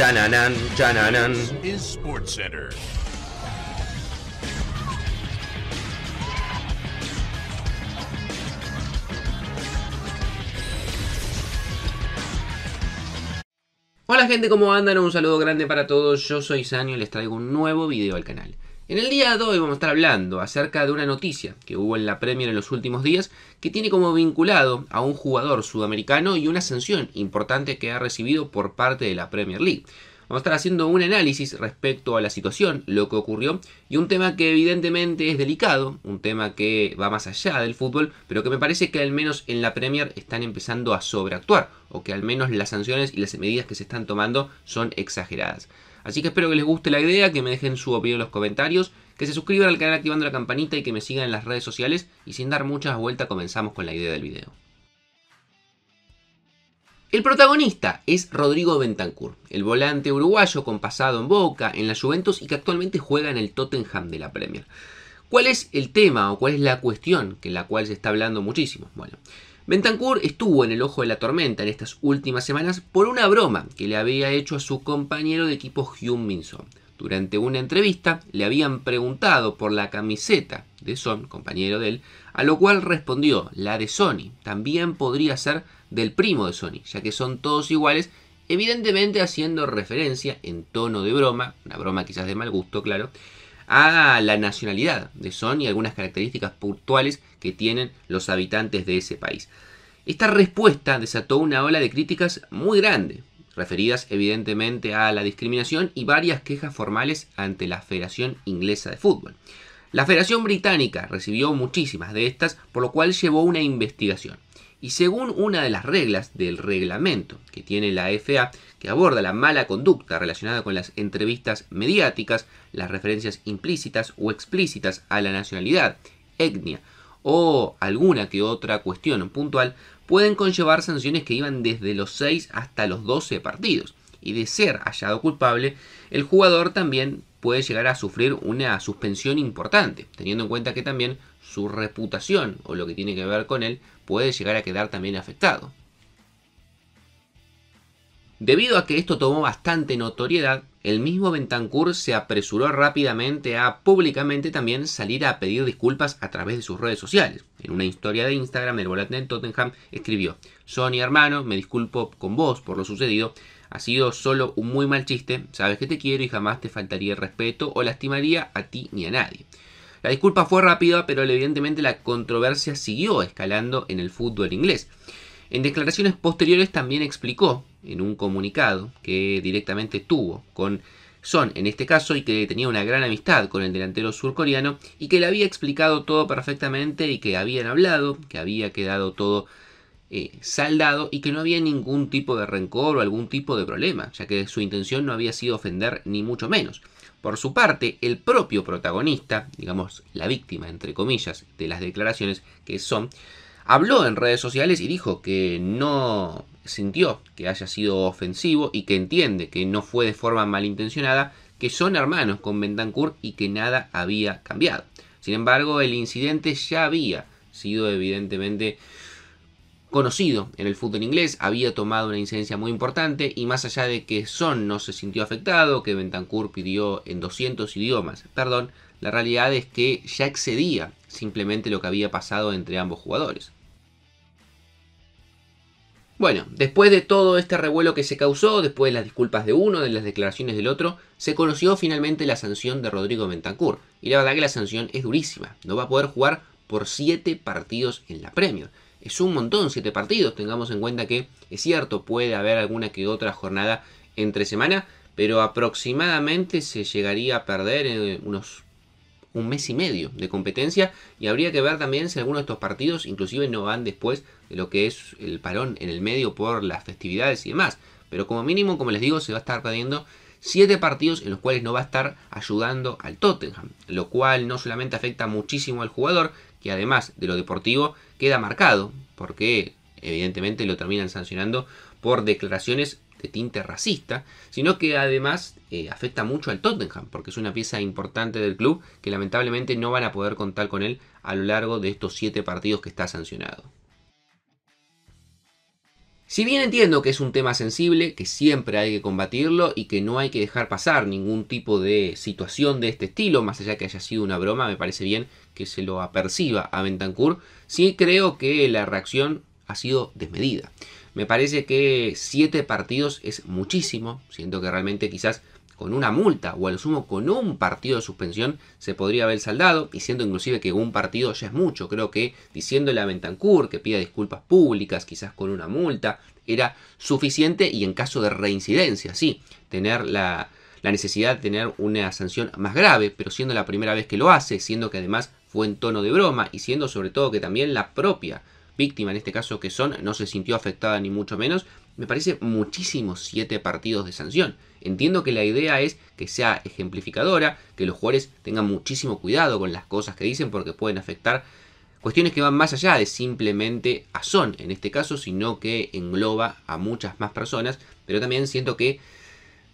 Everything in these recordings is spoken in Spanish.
Chananan, chananan. Hola gente, ¿cómo andan? Un saludo grande para todos. Yo soy Sanio y les traigo un nuevo video al canal. En el día de hoy vamos a estar hablando acerca de una noticia que hubo en la Premier en los últimos días que tiene como vinculado a un jugador sudamericano y una sanción importante que ha recibido por parte de la Premier League. Vamos a estar haciendo un análisis respecto a la situación, lo que ocurrió, y un tema que evidentemente es delicado, un tema que va más allá del fútbol, pero que me parece que al menos en la Premier están empezando a sobreactuar, o que al menos las sanciones y las medidas que se están tomando son exageradas. Así que espero que les guste la idea, que me dejen su opinión en los comentarios, que se suscriban al canal activando la campanita y que me sigan en las redes sociales y sin dar muchas vueltas comenzamos con la idea del video. El protagonista es Rodrigo Bentancur, el volante uruguayo con pasado en Boca, en la Juventus y que actualmente juega en el Tottenham de la Premier. ¿Cuál es el tema o cuál es la cuestión que la cual se está hablando muchísimo? Bueno, Bentancur estuvo en el ojo de la tormenta en estas últimas semanas por una broma que le había hecho a su compañero de equipo Hyun Min Durante una entrevista le habían preguntado por la camiseta de Son, compañero de él, a lo cual respondió, la de Sony también podría ser del primo de Sony, ya que son todos iguales, evidentemente haciendo referencia en tono de broma, una broma quizás de mal gusto, claro, a la nacionalidad de Son y algunas características puntuales que tienen los habitantes de ese país. Esta respuesta desató una ola de críticas muy grande, referidas evidentemente a la discriminación y varias quejas formales ante la Federación Inglesa de Fútbol. La Federación Británica recibió muchísimas de estas, por lo cual llevó una investigación. Y según una de las reglas del reglamento que tiene la FA, que aborda la mala conducta relacionada con las entrevistas mediáticas, las referencias implícitas o explícitas a la nacionalidad, etnia o alguna que otra cuestión puntual, pueden conllevar sanciones que iban desde los 6 hasta los 12 partidos. Y de ser hallado culpable, el jugador también puede llegar a sufrir una suspensión importante, teniendo en cuenta que también su reputación o lo que tiene que ver con él puede llegar a quedar también afectado. Debido a que esto tomó bastante notoriedad, el mismo Bentancur se apresuró rápidamente a públicamente también salir a pedir disculpas a través de sus redes sociales. En una historia de Instagram, el volante de Tottenham escribió: Sony, hermano, me disculpo con vos por lo sucedido. Ha sido solo un muy mal chiste. Sabes que te quiero y jamás te faltaría respeto o lastimaría a ti ni a nadie. La disculpa fue rápida, pero evidentemente la controversia siguió escalando en el fútbol inglés. En declaraciones posteriores también explicó, en un comunicado que directamente tuvo con Son en este caso, y que tenía una gran amistad con el delantero surcoreano, y que le había explicado todo perfectamente y que habían hablado, que había quedado todo eh, saldado y que no había ningún tipo de rencor o algún tipo de problema, ya que su intención no había sido ofender ni mucho menos. Por su parte, el propio protagonista, digamos la víctima, entre comillas, de las declaraciones que son, habló en redes sociales y dijo que no sintió que haya sido ofensivo y que entiende que no fue de forma malintencionada, que son hermanos con Bentancourt y que nada había cambiado. Sin embargo, el incidente ya había sido evidentemente conocido en el fútbol inglés, había tomado una incidencia muy importante y más allá de que Son no se sintió afectado, que Bentancur pidió en 200 idiomas, perdón, la realidad es que ya excedía simplemente lo que había pasado entre ambos jugadores. Bueno, después de todo este revuelo que se causó, después de las disculpas de uno, de las declaraciones del otro, se conoció finalmente la sanción de Rodrigo Bentancur. Y la verdad que la sanción es durísima. No va a poder jugar por 7 partidos en la Premier es un montón, siete partidos. Tengamos en cuenta que es cierto, puede haber alguna que otra jornada entre semana, pero aproximadamente se llegaría a perder eh, unos un mes y medio de competencia y habría que ver también si algunos de estos partidos inclusive no van después de lo que es el parón en el medio por las festividades y demás. Pero como mínimo, como les digo, se va a estar perdiendo siete partidos en los cuales no va a estar ayudando al Tottenham, lo cual no solamente afecta muchísimo al jugador, que además de lo deportivo queda marcado, porque evidentemente lo terminan sancionando por declaraciones de tinte racista, sino que además eh, afecta mucho al Tottenham, porque es una pieza importante del club que lamentablemente no van a poder contar con él a lo largo de estos siete partidos que está sancionado. Si bien entiendo que es un tema sensible, que siempre hay que combatirlo y que no hay que dejar pasar ningún tipo de situación de este estilo, más allá que haya sido una broma, me parece bien que se lo aperciba a Bentancur, sí creo que la reacción ha sido desmedida. Me parece que siete partidos es muchísimo, siento que realmente quizás con una multa o al sumo con un partido de suspensión se podría haber saldado, y siendo inclusive que un partido ya es mucho. Creo que diciéndole a Bentancur que pida disculpas públicas, quizás con una multa, era suficiente y en caso de reincidencia, sí, tener la, la necesidad de tener una sanción más grave, pero siendo la primera vez que lo hace, siendo que además fue en tono de broma y siendo sobre todo que también la propia víctima, en este caso que son, no se sintió afectada ni mucho menos me parece muchísimo siete partidos de sanción. Entiendo que la idea es que sea ejemplificadora, que los jugadores tengan muchísimo cuidado con las cosas que dicen porque pueden afectar cuestiones que van más allá de simplemente a Son, en este caso, sino que engloba a muchas más personas, pero también siento que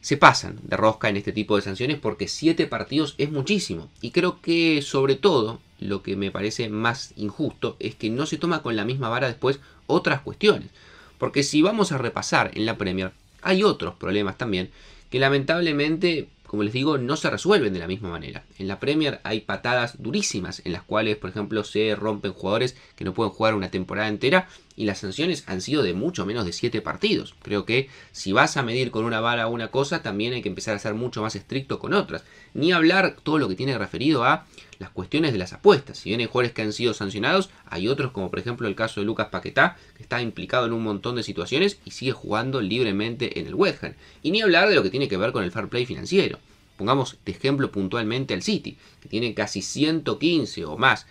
se pasan de rosca en este tipo de sanciones porque siete partidos es muchísimo. Y creo que sobre todo lo que me parece más injusto es que no se toma con la misma vara después otras cuestiones. Porque si vamos a repasar en la Premier, hay otros problemas también que lamentablemente, como les digo, no se resuelven de la misma manera. En la Premier hay patadas durísimas en las cuales, por ejemplo, se rompen jugadores que no pueden jugar una temporada entera y las sanciones han sido de mucho menos de 7 partidos. Creo que si vas a medir con una bala una cosa, también hay que empezar a ser mucho más estricto con otras. Ni hablar todo lo que tiene referido a las cuestiones de las apuestas. Si bien hay jugadores que han sido sancionados, hay otros como por ejemplo el caso de Lucas Paquetá, que está implicado en un montón de situaciones y sigue jugando libremente en el West Ham. Y ni hablar de lo que tiene que ver con el fair play financiero. Pongamos de ejemplo puntualmente al City, que tiene casi 115 o más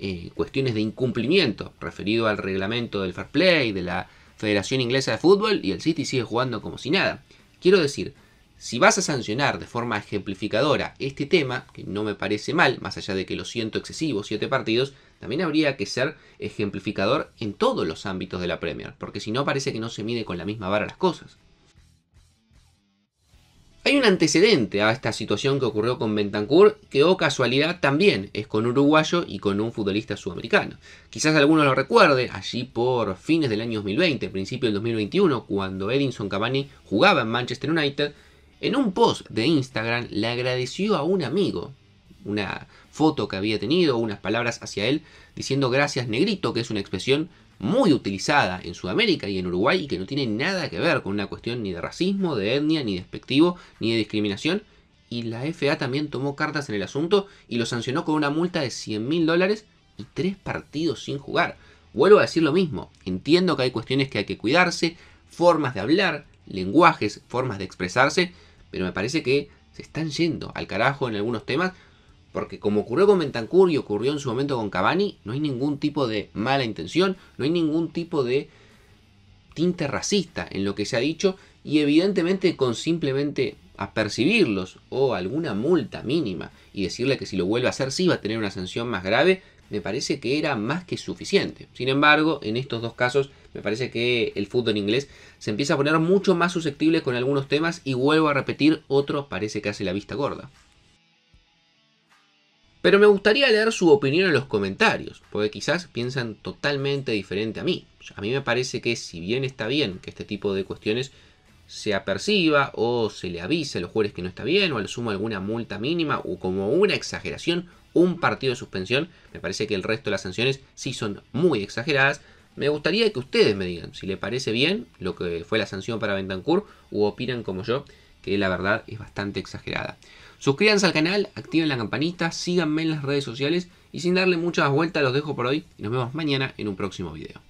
eh, cuestiones de incumplimiento referido al reglamento del fair play, de la Federación Inglesa de Fútbol, y el City sigue jugando como si nada. Quiero decir, si vas a sancionar de forma ejemplificadora este tema, que no me parece mal, más allá de que lo siento excesivo, siete partidos, también habría que ser ejemplificador en todos los ámbitos de la Premier, porque si no parece que no se mide con la misma vara las cosas. Hay un antecedente a esta situación que ocurrió con Bentancur, que o oh casualidad también es con un uruguayo y con un futbolista sudamericano. Quizás alguno lo recuerde, allí por fines del año 2020, principio del 2021, cuando Edinson Cavani jugaba en Manchester United, en un post de Instagram le agradeció a un amigo una foto que había tenido, unas palabras hacia él, diciendo gracias negrito, que es una expresión muy utilizada en Sudamérica y en Uruguay y que no tiene nada que ver con una cuestión ni de racismo, de etnia, ni de despectivo, ni de discriminación. Y la FA también tomó cartas en el asunto y lo sancionó con una multa de 100 mil dólares y tres partidos sin jugar. Vuelvo a decir lo mismo, entiendo que hay cuestiones que hay que cuidarse, formas de hablar, lenguajes, formas de expresarse, pero me parece que se están yendo al carajo en algunos temas porque como ocurrió con Bentancur y ocurrió en su momento con Cavani, no hay ningún tipo de mala intención, no hay ningún tipo de tinte racista en lo que se ha dicho y evidentemente con simplemente apercibirlos o alguna multa mínima y decirle que si lo vuelve a hacer sí va a tener una sanción más grave, me parece que era más que suficiente. Sin embargo, en estos dos casos me parece que el fútbol inglés se empieza a poner mucho más susceptible con algunos temas y vuelvo a repetir, otro parece que hace la vista gorda. Pero me gustaría leer su opinión en los comentarios, porque quizás piensan totalmente diferente a mí. A mí me parece que si bien está bien que este tipo de cuestiones se aperciba o se le avise a los jugadores que no está bien o al sumo alguna multa mínima o como una exageración, un partido de suspensión, me parece que el resto de las sanciones sí son muy exageradas. Me gustaría que ustedes me digan si le parece bien lo que fue la sanción para Bentancur o opinan como yo que la verdad es bastante exagerada. Suscríbanse al canal, activen la campanita, síganme en las redes sociales y sin darle muchas vueltas los dejo por hoy y nos vemos mañana en un próximo video.